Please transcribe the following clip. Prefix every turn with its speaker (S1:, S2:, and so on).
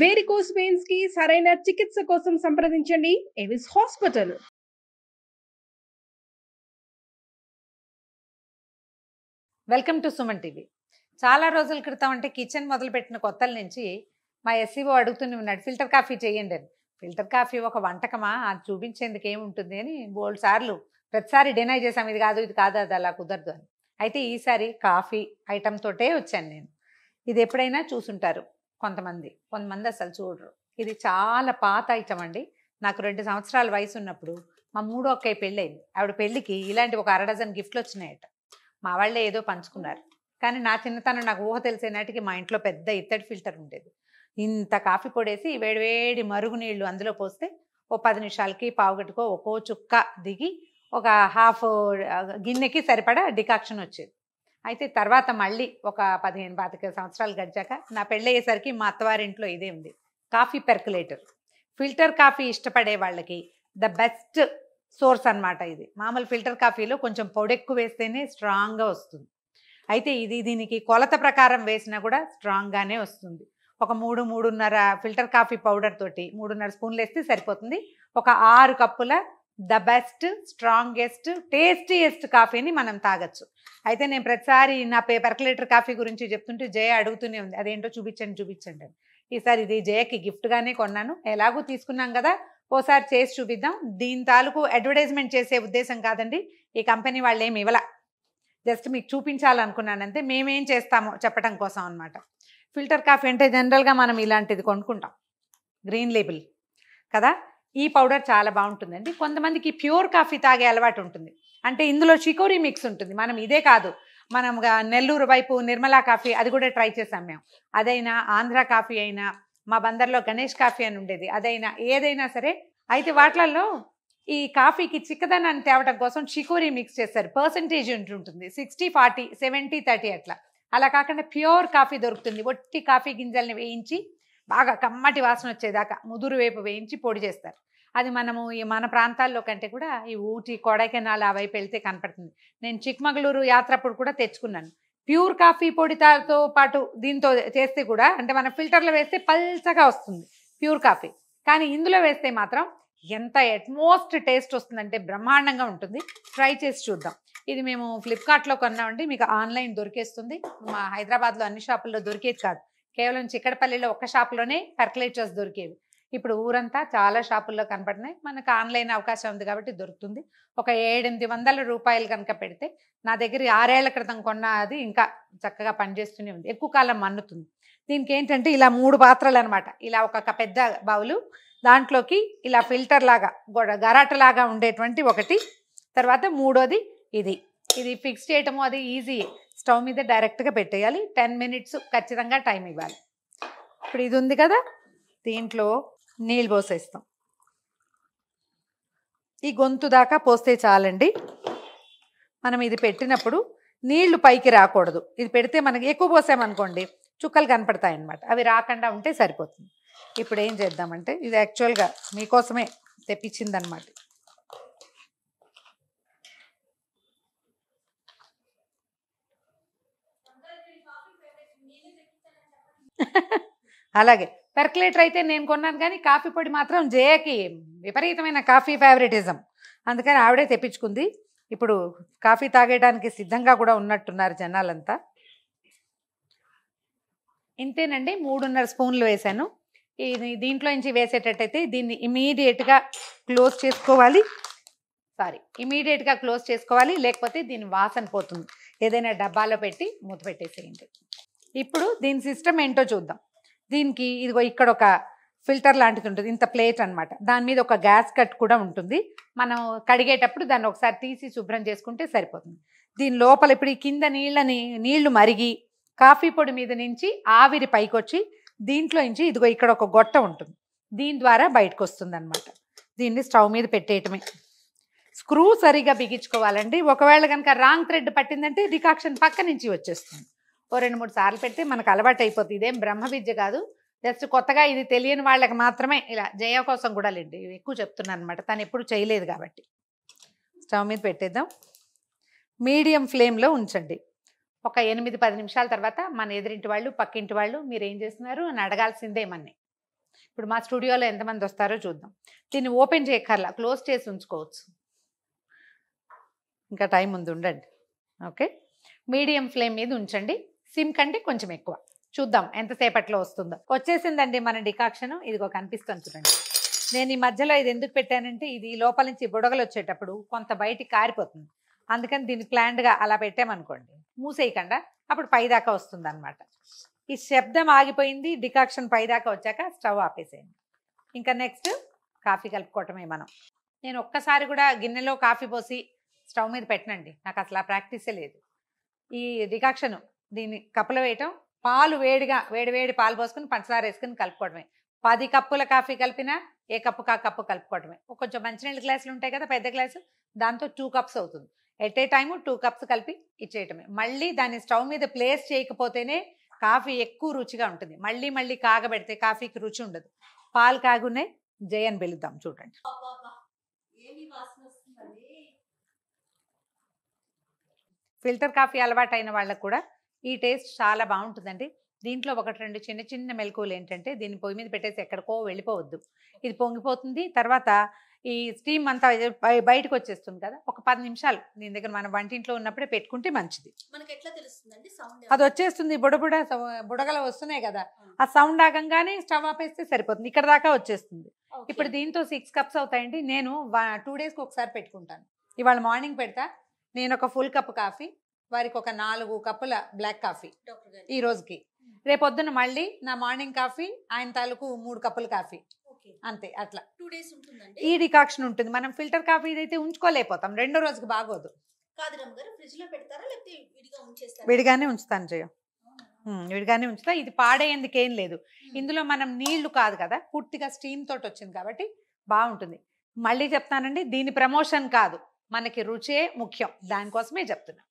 S1: varicose veins కి సరైన చికిత్స కోసం సంప్రదించండి Avis hospital welcome to Suman TV చాలా రోజుల క్రితం అంటే కిచెన్ మొదలుపెట్టిన కొత్తల నుంచి మా ఎస్సీఓ అడుగుతూనే ఉన్నాడు ఫిల్టర్ కాఫీ చేయండి అని ఫిల్టర్ కాఫీ ఒక వంటకమా అది చూపించేందుకు ఏముంటుంది అని బోల్డ్ సార్లు ప్రతిసారి డినై చేసాం ఇది కాదు ఇది కాదు అది అలా కుదరదు అని అయితే ఈసారి కాఫీ ఐటమ్ తోటే వచ్చాను నేను ఇది ఎప్పుడైనా చూసుంటారు కొంతమంది కొంతమంది అసలు చూడరు ఇది చాలా పాత ఐటమ్ అండి నాకు రెండు సంవత్సరాల వయసు ఉన్నప్పుడు మా మూడో అక్కయ్య పెళ్ళయింది ఆవిడ పెళ్ళికి ఇలాంటి ఒక అర డజన్ గిఫ్ట్లు వచ్చినాయట మా వాళ్ళే ఏదో పంచుకున్నారు కానీ నా చిన్నతనం నాకు ఊహ తెలిసేనాటికి మా ఇంట్లో పెద్ద ఇత్తడి ఫిల్టర్ ఉండేది ఇంత కాఫీ పొడేసి వేడివేడి మరుగునీళ్ళు అందులో పోస్తే ఓ పది నిమిషాలకి పావుగట్టుకో ఒక్కో చుక్క దిగి ఒక హాఫ్ గిన్నెకి సరిపడా డికాక్షన్ వచ్చేది అయితే తర్వాత మళ్ళీ ఒక పదిహేను పాతిక సంవత్సరాలు గడిచాక నా పెళ్ళయ్యేసరికి మా అత్తవారింట్లో ఇదే ఉంది కాఫీ పెర్కులేటర్ ఫిల్టర్ కాఫీ ఇష్టపడే వాళ్ళకి ద బెస్ట్ సోర్స్ అనమాట ఇది మామూలు ఫిల్టర్ కాఫీలో కొంచెం పొడెక్కు వేస్తేనే స్ట్రాంగ్గా వస్తుంది అయితే ఇది దీనికి కొలత ప్రకారం వేసినా కూడా స్ట్రాంగ్గానే వస్తుంది ఒక మూడు మూడున్నర ఫిల్టర్ కాఫీ పౌడర్ తోటి మూడున్నర స్పూన్లు వేస్తే సరిపోతుంది ఒక ఆరు కప్పుల ద బెస్ట్ స్ట్రాంగెస్ట్ టేస్టీయెస్ట్ కాఫీని మనం తాగొచ్చు అయితే నేను ప్రతిసారి నా పేపర్ క్లేటర్ కాఫీ గురించి చెప్తుంటే జయ అడుగుతూనే ఉంది అదేంటో చూపించండి చూపించండి ఈసారి ఇది జయకి గిఫ్ట్గానే కొన్నాను ఎలాగూ తీసుకున్నాం కదా ఓసారి చేసి చూపిద్దాం దీని తాలూకు అడ్వర్టైజ్మెంట్ చేసే ఉద్దేశం కాదండి ఈ కంపెనీ వాళ్ళు ఏమి ఇవ్వలా జస్ట్ మీకు చూపించాలనుకున్నానంటే మేమేం చేస్తామో చెప్పడం కోసం అనమాట ఫిల్టర్ కాఫీ అంటే జనరల్గా మనం ఇలాంటిది కొనుక్కుంటాం గ్రీన్ లేబుల్ కదా ఈ పౌడర్ చాలా బాగుంటుందండి కొంతమందికి ప్యూర్ కాఫీ తాగే అలవాటు ఉంటుంది అంటే ఇందులో చికోరీ మిక్స్ ఉంటుంది మనం ఇదే కాదు మనం నెల్లూరు వైపు నిర్మలా కాఫీ అది కూడా ట్రై చేసాం మేము అదైనా ఆంధ్ర కాఫీ అయినా మా బందర్లో గణేష్ కాఫీ అని ఉండేది అదైనా ఏదైనా సరే అయితే వాటిలలో ఈ కాఫీకి చిక్కదనాన్ని తేవడం కోసం చికోరీ మిక్స్ చేస్తారు పర్సంటేజ్ ఉంటుంటుంది సిక్స్టీ ఫార్టీ సెవెంటీ థర్టీ అట్లా అలా కాకుండా ప్యూర్ కాఫీ దొరుకుతుంది ఒట్టి కాఫీ గింజల్ని వేయించి బాగా కమ్మటి వాసన వచ్చేదాకా ముదురు వేపు వేయించి పొడి చేస్తారు అది మనము ఈ మన ప్రాంతాల్లో కంటే కూడా ఈ ఊటీ కొడైకెనాల్ ఆ వైపు వెళ్తే కనపడుతుంది నేను చిక్మగళూరు యాత్రప్పుడు కూడా తెచ్చుకున్నాను ప్యూర్ కాఫీ పొడితో పాటు దీంతో చేస్తే కూడా అంటే మనం ఫిల్టర్లో వేస్తే పల్చగా వస్తుంది ప్యూర్ కాఫీ కానీ ఇందులో వేస్తే మాత్రం ఎంత అట్మోస్ట్ టేస్ట్ వస్తుందంటే బ్రహ్మాండంగా ఉంటుంది ట్రై చేసి చూద్దాం ఇది మేము ఫ్లిప్కార్ట్లో కొన్నామండి మీకు ఆన్లైన్ దొరికేస్తుంది మా హైదరాబాద్లో అన్ని షాపుల్లో దొరికేది కాదు కేవలం చిక్కడపల్లిలో ఒక్క షాప్లోనే పర్కులేటర్స్ దొరికేవి ఇప్పుడు ఊరంతా చాలా షాపుల్లో కనపడినాయి మనకు ఆన్లైన్ అవకాశం ఉంది కాబట్టి దొరుకుతుంది ఒక ఏడెనిమిది వందల రూపాయలు కనుక పెడితే నా దగ్గర ఆరేళ్ల క్రితం కొన్న అది ఇంకా చక్కగా పనిచేస్తూనే ఉంది ఎక్కువ కాలం మన్నుతుంది దీనికి ఏంటంటే ఇలా మూడు పాత్రలు అనమాట ఇలా ఒక పెద్ద బౌలు దాంట్లోకి ఇలా ఫిల్టర్ లాగా గొడ గరాటలాగా ఉండేటువంటి ఒకటి తర్వాత మూడోది ఇది ఇది ఫిక్స్ చేయటము అది ఈజీ స్టవ్ మీద డైరెక్ట్గా పెట్టేయాలి టెన్ మినిట్స్ ఖచ్చితంగా టైం ఇవ్వాలి ఇప్పుడు ఇది ఉంది కదా దీంట్లో నీళ్ళు పోసేస్తాం ఈ గొంతు దాకా పోస్తే చాలండి మనం ఇది పెట్టినప్పుడు నీళ్లు పైకి రాకూడదు ఇది పెడితే మనకి ఎక్కువ పోసామనుకోండి చుక్కలు కనపడతాయి అన్నమాట అవి రాకుండా ఉంటే సరిపోతుంది ఇప్పుడు ఏం చేద్దామంటే ఇది యాక్చువల్గా మీకోసమే తెప్పించింది అనమాట అలాగే పెర్కులేటర్ అయితే నేను కొన్నాను కానీ కాఫీ పొడి మాత్రం జయకి విపరీతమైన కాఫీ ఫేవరెటిజం అందుకని ఆవిడే తెప్పించుకుంది ఇప్పుడు కాఫీ తాగేయడానికి సిద్ధంగా కూడా ఉన్నట్టున్నారు జనాలంతా ఇంతేనండి మూడున్నర స్పూన్లు వేశాను ఇది దీంట్లో నుంచి వేసేటట్టయితే దీన్ని ఇమీడియట్గా క్లోజ్ చేసుకోవాలి సారీ ఇమీడియట్గా క్లోజ్ చేసుకోవాలి లేకపోతే దీని వాసన పోతుంది ఏదైనా డబ్బాలో పెట్టి మూత పెట్టేసేయండి ఇప్పుడు దీని సిస్టమ్ ఏంటో చూద్దాం దీనికి ఇదిగో ఇక్కడ ఒక ఫిల్టర్ లాంటిది ఉంటుంది ఇంత ప్లేట్ అనమాట దాని మీద ఒక గ్యాస్ కట్ కూడా ఉంటుంది మనం కడిగేటప్పుడు దాన్ని ఒకసారి తీసి శుభ్రం చేసుకుంటే సరిపోతుంది దీని లోపల ఇప్పుడు కింద నీళ్ళని నీళ్లు మరిగి కాఫీ పొడి మీద నుంచి ఆవిరి పైకొచ్చి దీంట్లో నుంచి ఇదిగో ఇక్కడ ఒక గొట్ట ఉంటుంది దీని ద్వారా బయటకు వస్తుంది అనమాట దీన్ని స్టవ్ మీద పెట్టేయటమే స్క్రూ సరిగా బిగించుకోవాలండి ఒకవేళ కనుక రాంగ్ థ్రెడ్ పట్టిందంటే రికాక్షన్ పక్క నుంచి వచ్చేస్తుంది ఓ రెండు మూడు సార్లు పెడితే మనకు అలవాటు అయిపోతుంది ఇదేం బ్రహ్మ విద్య కాదు జస్ట్ కొత్తగా ఇది తెలియని వాళ్ళకి మాత్రమే ఇలా జయ కోసం కూడా లేండి ఎక్కువ చెప్తున్నాను అనమాట తను ఎప్పుడు చేయలేదు కాబట్టి స్టవ్ మీద పెట్టేద్దాం మీడియం ఫ్లేమ్లో ఉంచండి ఒక ఎనిమిది పది నిమిషాల తర్వాత మన ఎదురింటి వాళ్ళు పక్కింటి వాళ్ళు మీరు ఏం చేస్తున్నారు అని అడగాల్సిందే మన్ని ఇప్పుడు మా స్టూడియోలో ఎంతమంది వస్తారో చూద్దాం దీన్ని ఓపెన్ చేయక్కర్లా క్లోజ్ చేసి ఉంచుకోవచ్చు ఇంకా టైం ఉంది ఉండండి ఓకే మీడియం ఫ్లేమ్ మీద ఉంచండి సిమ్ కంటే కొంచెం ఎక్కువ చూద్దాం ఎంతసేపట్లో వస్తుందో వచ్చేసిందండి మన డికాక్షన్ ఇదిగో కనిపిస్తుంది చూడండి నేను ఈ మధ్యలో ఇది ఎందుకు పెట్టానంటే ఇది లోపల నుంచి బుడగలు వచ్చేటప్పుడు కొంత బయటికి కారిపోతుంది అందుకని దీన్ని ప్లాండ్గా అలా పెట్టామనుకోండి మూసేయకుండా అప్పుడు పైదాకా వస్తుంది అనమాట ఈ శబ్దం ఆగిపోయింది డికాక్షన్ పైదాకా వచ్చాక స్టవ్ ఆపేసేయండి ఇంకా నెక్స్ట్ కాఫీ కలుపుకోవటమే మనం నేను ఒక్కసారి కూడా గిన్నెలో కాఫీ పోసి స్టవ్ మీద పెట్టనండి నాకు అసలు ఆ ప్రాక్టీసే లేదు ఈ డికాక్షన్ దీన్ని కప్పులు వేయటం పాలు వేడిగా వేడి వేడి పాలు పోసుకుని పంచదార వేసుకుని కలుపుకోవడమే పది కప్పుల కాఫీ కలిపినా ఏ కప్పు కా కప్పు కలుపుకోవడమే కొంచెం మంచినీళ్ళ గ్లాసులు ఉంటాయి కదా పెద్ద గ్లాసు దాంతో టూ కప్స్ అవుతుంది at a time two cups కలిపి ఇచ్చేయటమే మళ్ళీ దాన్ని స్టవ్ మీద ప్లేస్ చేయకపోతేనే కాఫీ ఎక్కువ రుచిగా ఉంటుంది మళ్ళీ మళ్ళీ కాగబెడితే కాఫీకి రుచి ఉండదు పాలు కాగునే జయన్ వెళుద్దాం చూడండి ఫిల్టర్ కాఫీ అలవాటైన వాళ్ళకు కూడా ఈ టేస్ట్ చాలా బాగుంటుందండి దీంట్లో ఒకటి రెండు చిన్న చిన్న మెలకువలు ఏంటంటే దీన్ని పొయ్యి మీద పెట్టేసి ఎక్కడికో వెళ్ళిపోవద్దు ఇది పొంగిపోతుంది తర్వాత ఈ స్టీమ్ అంతా బయటకు వచ్చేస్తుంది కదా ఒక పది నిమిషాలు దీని దగ్గర మన వంటింట్లో ఉన్నప్పుడే పెట్టుకుంటే మంచిది అది వచ్చేస్తుంది బుడబుడ బుడగలు వస్తున్నాయి కదా ఆ సౌండ్ ఆగంగానే స్టవ్ ఆపేస్తే సరిపోతుంది ఇక్కడ దాకా వచ్చేస్తుంది ఇప్పుడు దీంతో సిక్స్ కప్స్ అవుతాయండి నేను టూ డేస్కి ఒకసారి పెట్టుకుంటాను ఇవాళ మార్నింగ్ పెడతా నేను ఒక ఫుల్ కప్ కాఫీ వారికి ఒక నాలుగు కప్పుల బ్లాక్ కాఫీ ఈ రోజుకి రేపొద్దున మళ్ళీ నా మార్నింగ్ కాఫీ ఆయన తాలూకు మూడు కప్పుల కాఫీ అంతే అట్లా టూ డేస్ ఉంటుంది ఈ డికాక్షన్ ఉంటుంది మనం ఫిల్టర్ కాఫీ అయితే ఉంచుకోలేకపోతాం రెండో రోజుకి బాగోదు విడిగానే ఉంచుతాను జయ విడిగానే ఉంచుతా ఇది పాడేందుకు ఏం లేదు ఇందులో మనం నీళ్లు కాదు కదా పూర్తిగా స్టీమ్ తోటి వచ్చింది కాబట్టి బాగుంటుంది మళ్ళీ చెప్తానండి దీని ప్రమోషన్ కాదు మనకి రుచే ముఖ్యం దానికోసమే చెప్తున్నా